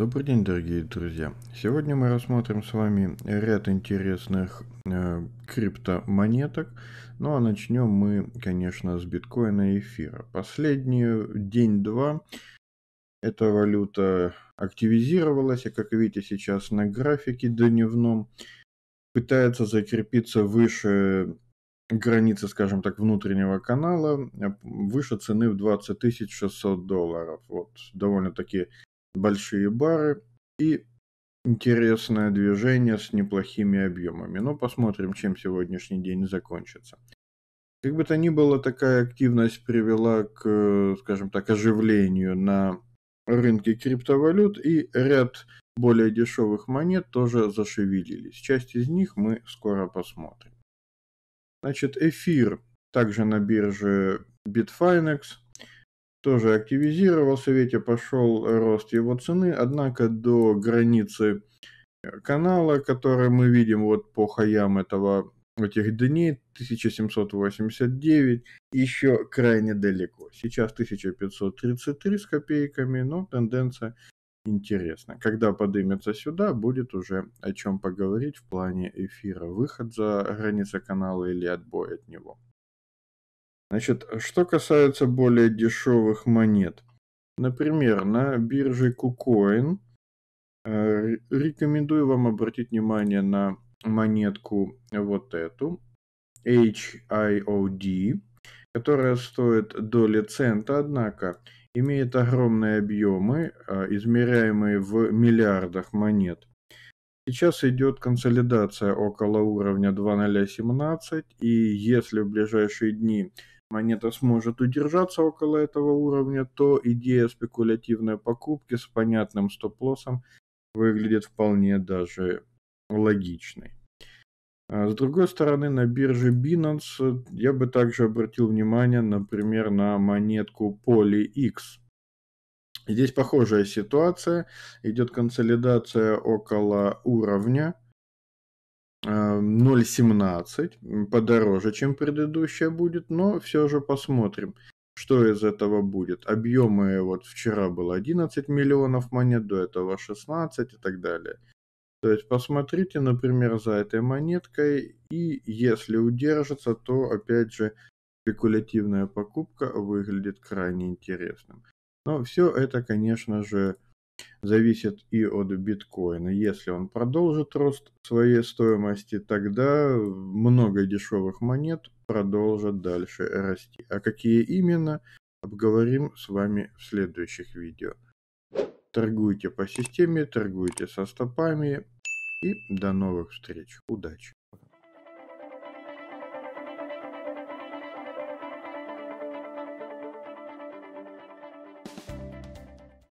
Добрый день, дорогие друзья! Сегодня мы рассмотрим с вами ряд интересных э, криптомонеток. Ну а начнем мы, конечно, с биткоина и эфира. Последний день-два эта валюта активизировалась, и как видите сейчас на графике дневном, пытается закрепиться выше границы, скажем так, внутреннего канала, э, выше цены в 20 600 долларов. Вот довольно-таки большие бары и интересное движение с неплохими объемами. Но посмотрим, чем сегодняшний день закончится. Как бы то ни было, такая активность привела к, скажем так, оживлению на рынке криптовалют, и ряд более дешевых монет тоже зашевелились. Часть из них мы скоро посмотрим. Значит, эфир также на бирже Bitfinex тоже активизировался, видите, пошел э, рост его цены, однако до границы э, канала, который мы видим вот по хаям этого этих дней 1789 еще крайне далеко. Сейчас 1533 с копейками, но тенденция интересна. Когда поднимется сюда, будет уже о чем поговорить в плане эфира, выход за границы канала или отбой от него. Значит, что касается более дешевых монет, например, на бирже KuCoin э, рекомендую вам обратить внимание на монетку вот эту, HIOD, которая стоит доли цента, однако имеет огромные объемы, э, измеряемые в миллиардах монет. Сейчас идет консолидация около уровня 2.017, и если в ближайшие дни монета сможет удержаться около этого уровня, то идея спекулятивной покупки с понятным стоп-лоссом выглядит вполне даже логичной. А с другой стороны, на бирже Binance э, я бы также обратил внимание, например, на монетку PolyX. Здесь похожая ситуация, идет консолидация около уровня – 0.17, эм, подороже, чем предыдущая будет, но все же посмотрим, что из этого будет. Объемы, вот вчера было 11 миллионов монет, до этого 16 и так далее. То есть посмотрите, например, за этой монеткой, и если удержится, то опять же спекулятивная покупка выглядит крайне интересным. Но все это, конечно же, зависит и от биткоина. Если он продолжит рост своей стоимости, тогда много дешевых монет продолжат дальше расти. А какие именно, обговорим с вами в следующих видео. Торгуйте по системе, торгуйте со стопами и до новых встреч. Удачи!